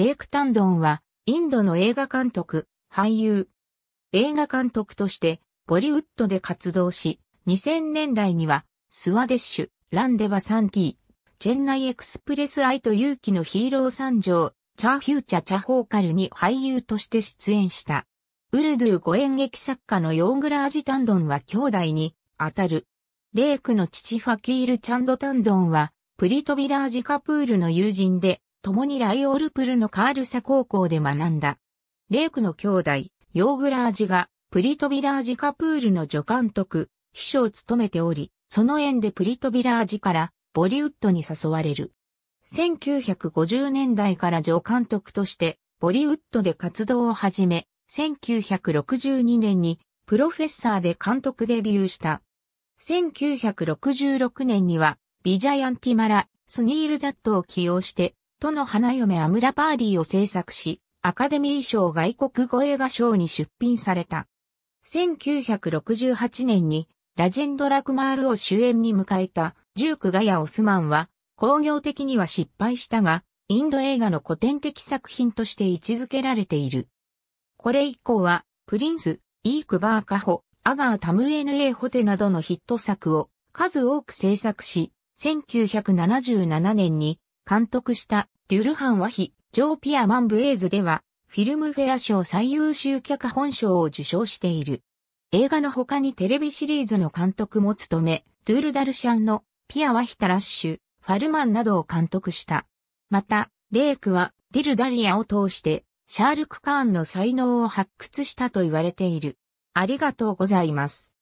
レイク・タンドンは、インドの映画監督、俳優。映画監督として、ボリウッドで活動し、2000年代には、スワデッシュ、ランデバサンティ、チェンナイエクスプレス愛と勇気のヒーロー参上、チャーフューチャチャホーカルに俳優として出演した。ウルドゥー語演劇作家のヨーグラージ・タンドンは兄弟に、当たる。レイクの父ファキール・チャンド・タンドンは、プリトビラージ・カプールの友人で、共にライオールプルのカールサ高校で学んだ。レークの兄弟、ヨーグラージが、プリトビラージカプールの助監督、秘書を務めており、その縁でプリトビラージからボリウッドに誘われる。1950年代から助監督としてボリウッドで活動を始め、1962年にプロフェッサーで監督デビューした。1966年にはビジャヤンティマラ、スニールダットを起用してとの花嫁アムラパーリーを制作し、アカデミー賞外国語映画賞に出品された。1968年にラジェンド・ラクマールを主演に迎えたジューク・ガヤ・オスマンは、工業的には失敗したが、インド映画の古典的作品として位置づけられている。これ以降は、プリンス、イーク・バーカホ、アガー・タム・エヌ・エー・ホテなどのヒット作を数多く制作し、1977年に監督したデュルハン・ワヒ、ジョー・ピア・マン・ブエーズでは、フィルムフェア賞最優秀脚本賞を受賞している。映画の他にテレビシリーズの監督も務め、ドゥール・ダルシャンのピア・ワヒ・タラッシュ、ファルマンなどを監督した。また、レイクはディル・ダリアを通して、シャールク・カーンの才能を発掘したと言われている。ありがとうございます。